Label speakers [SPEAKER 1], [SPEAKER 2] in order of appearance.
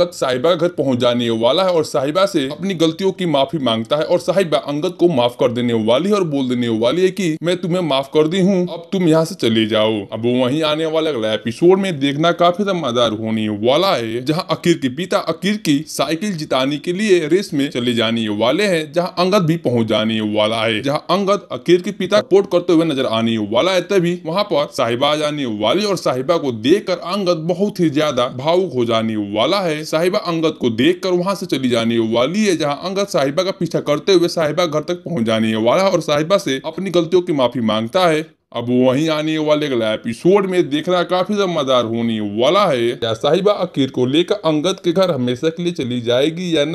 [SPEAKER 1] अंगद साहिबा घर पहुंच जाने वाला है और साहिबा से अपनी गलतियों की माफी मांगता है और साहिबा अंगद को माफ कर देने वाली है और बोल देने वाली है कि मैं तुम्हें माफ कर दी हूँ अब तुम यहाँ से चले जाओ अब वो वहीं आने वाला अगला एपिसोड में देखना काफी दमदार होने वाला है जहाँ अकीर के पिता अकीर की साइकिल जिताने के लिए रेस में चले जाने वाले है जहाँ अंगद भी पहुँच जाने वाला है जहाँ अंगद अकीर के पिता सपोर्ट करते हुए नजर आने वाला है तभी वहाँ पर साहिबा जाने वाली और साहिबा को देख अंगद बहुत ही ज्यादा भावुक हो जाने वाला है साहिबा अंगद को देखकर वहां से चली जाने वाली है जहां अंगद साहिबा का पीछा करते हुए साहिबा घर तक पहुंच जाने वाला है और साहिबा से अपनी गलतियों की माफी मांगता है अब वहीं आने वाले अगला एपिसोड में देखना काफी जमादार होने वाला है या साहिबा अकीर को लेकर अंगद के घर हमेशा के लिए चली जाएगी या नहीं